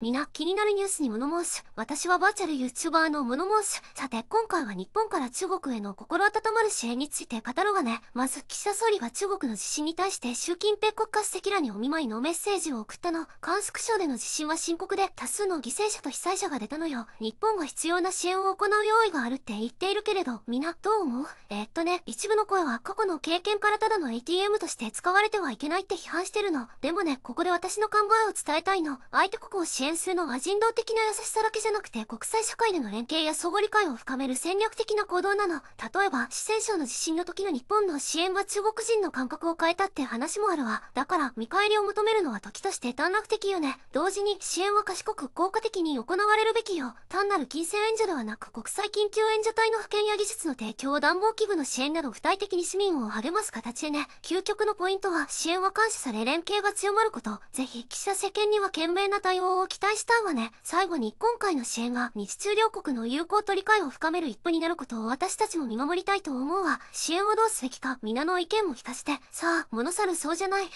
皆気になるニュースに物申す。私はバーチャル YouTuber の物申す。さて、今回は日本から中国への心温まる支援について語ろうがね。まず、岸田総理が中国の地震に対して習近平国家主席らにお見舞いのメッセージを送ったの。関測ク省での地震は深刻で多数の犠牲者と被災者が出たのよ。日本が必要な支援を行う用意があるって言っているけれど、皆どう思うえー、っとね、一部の声は過去の経験からただの ATM として使われてはいけないって批判してるの。でもね、ここで私の考えを伝えたいの。相手国を支援年数の和人道的な優しさだけじゃなくて国際社会での連携や相互理解を深める戦略的な行動なの。例えば、四川省の地震の時の日本の支援は中国人の感覚を変えたって話もあるわ。だから、見返りを求めるのは時として短絡的よね。同時に、支援は賢く効果的に行われるべきよ。単なる金銭援助ではなく国際緊急援助隊の派遣や技術の提供、暖房器具の支援など具体的に市民を励ます形でね。究極のポイントは、支援は感謝され連携が強まること。ぜひ、記者世間には懸命な対応を期期待したいわね。最後に今回の支援が日中両国の友好と理解を深める一歩になることを私たちも見守りたいと思うわ。支援をどうすべきか皆の意見も聞かせて。さあ、物猿るそうじゃない。